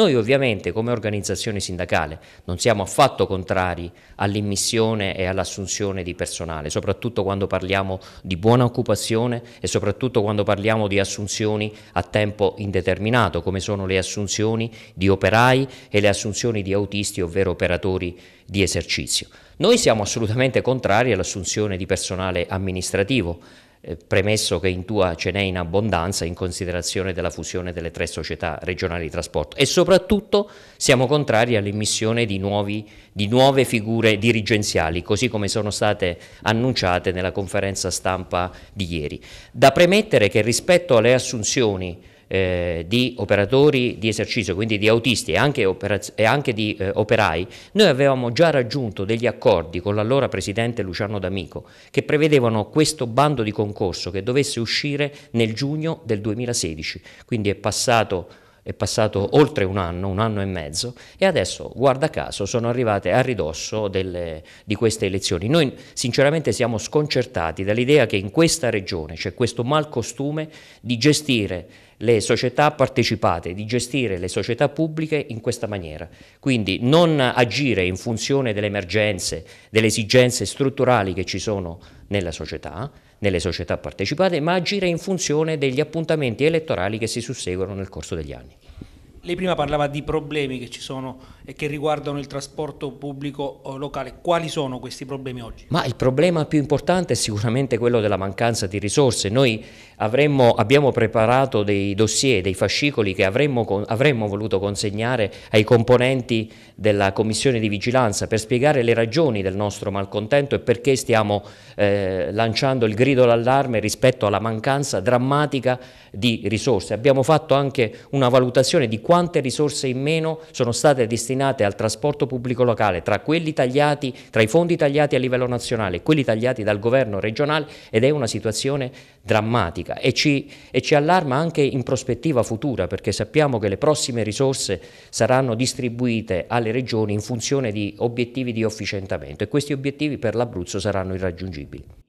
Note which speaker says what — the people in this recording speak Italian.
Speaker 1: Noi ovviamente come organizzazione sindacale non siamo affatto contrari all'immissione e all'assunzione di personale, soprattutto quando parliamo di buona occupazione e soprattutto quando parliamo di assunzioni a tempo indeterminato, come sono le assunzioni di operai e le assunzioni di autisti, ovvero operatori di esercizio. Noi siamo assolutamente contrari all'assunzione di personale amministrativo, eh, premesso che in tua ce n'è in abbondanza in considerazione della fusione delle tre società regionali di trasporto e soprattutto siamo contrari all'immissione di, nuovi, di nuove figure dirigenziali così come sono state annunciate nella conferenza stampa di ieri. Da premettere che rispetto alle assunzioni eh, di operatori di esercizio, quindi di autisti e anche, e anche di eh, operai, noi avevamo già raggiunto degli accordi con l'allora presidente Luciano D'Amico che prevedevano questo bando di concorso che dovesse uscire nel giugno del 2016, quindi è passato è passato oltre un anno, un anno e mezzo, e adesso, guarda caso, sono arrivate a ridosso delle, di queste elezioni. Noi sinceramente siamo sconcertati dall'idea che in questa regione c'è questo mal costume di gestire le società partecipate, di gestire le società pubbliche in questa maniera. Quindi non agire in funzione delle emergenze, delle esigenze strutturali che ci sono nella società, nelle società partecipate, ma agire in funzione degli appuntamenti elettorali che si susseguono nel corso degli anni. Lei prima parlava di problemi che ci sono e che riguardano il trasporto pubblico eh, locale. Quali sono questi problemi oggi? Ma il problema più importante è sicuramente quello della mancanza di risorse. Noi avremmo, abbiamo preparato dei dossier, dei fascicoli che avremmo, avremmo voluto consegnare ai componenti della Commissione di Vigilanza per spiegare le ragioni del nostro malcontento e perché stiamo eh, lanciando il grido d'allarme rispetto alla mancanza drammatica di risorse. Abbiamo fatto anche una valutazione di quante risorse in meno sono state destinate al trasporto pubblico locale tra quelli tagliati, tra i fondi tagliati a livello nazionale e quelli tagliati dal governo regionale ed è una situazione drammatica climatica e ci, e ci allarma anche in prospettiva futura perché sappiamo che le prossime risorse saranno distribuite alle regioni in funzione di obiettivi di efficientamento e questi obiettivi per l'Abruzzo saranno irraggiungibili.